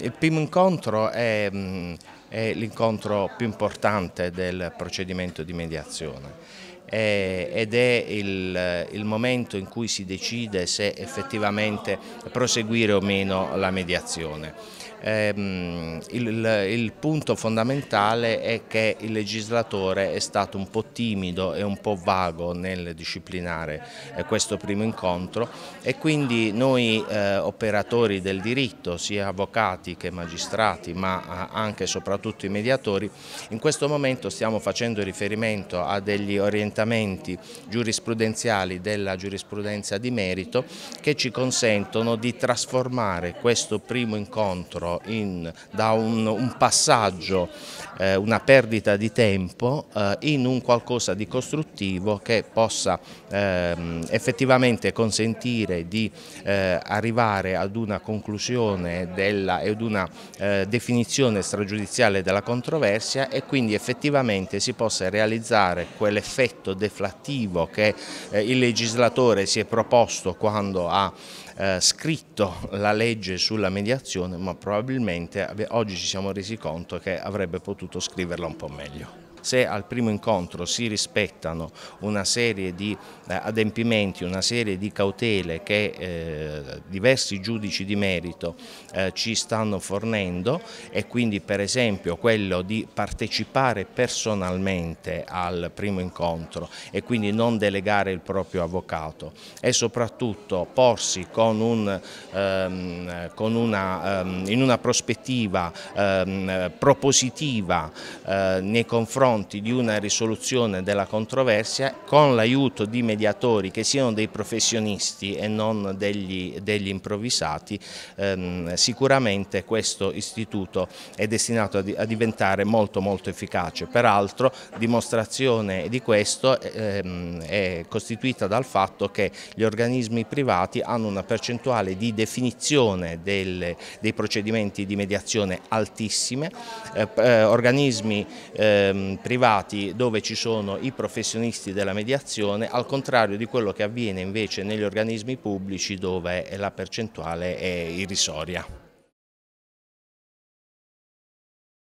Il primo incontro è, mm, è l'incontro più importante del procedimento di mediazione ed è il, il, momento in cui si decide se effettivamente proseguire o meno la mediazione ehm, il, il punto fondamentale è che il legislatore è stato un po' timido e un po' vago nel disciplinare eh, questo primo incontro e quindi noi eh, operatori del diritto, sia avvocati che magistrati, ma eh, anche e soprattutto i mediatori, in questo momento stiamo facendo riferimento a degli orientamenti giurisprudenziali della giurisprudenza di merito che ci consentono di trasformare questo primo incontro loro in, da un, un passaggio, eh, una perdita di tempo eh, in un qualcosa di costruttivo che possa ehm, effettivamente consentire di eh, arrivare ad una conclusione della, ed una eh, definizione stragiudiziale della controversia e quindi effettivamente si possa realizzare quell'effetto deflattivo che eh, il legislatore si è proposto quando ha eh, scritto la legge sulla mediazione ma probabilmente probabilmente oggi ci siamo resi conto che avrebbe potuto scriverla un po' meglio se al primo incontro si rispettano una serie di eh, adempimenti, una serie di cautele che eh, diversi giudici di merito eh, ci stanno fornendo e quindi per esempio quello di partecipare personalmente al primo incontro e quindi non delegare il proprio avvocato e soprattutto porsi con un, ehm, con una, ehm, in una prospettiva ehm, propositiva eh, nei confronti confronti di una risoluzione della controversia con l'aiuto di mediatori che siano dei professionisti e non degli, degli improvvisati, ehm, sicuramente questo istituto è destinato a, di, a, diventare molto molto efficace. Peraltro dimostrazione di questo ehm, è costituita dal fatto che gli organismi privati hanno una percentuale di definizione del, dei procedimenti di mediazione altissime, eh, eh, organismi ehm, privati dove ci sono i professionisti della mediazione, al contrario di quello che avviene invece negli organismi pubblici dove la percentuale è irrisoria.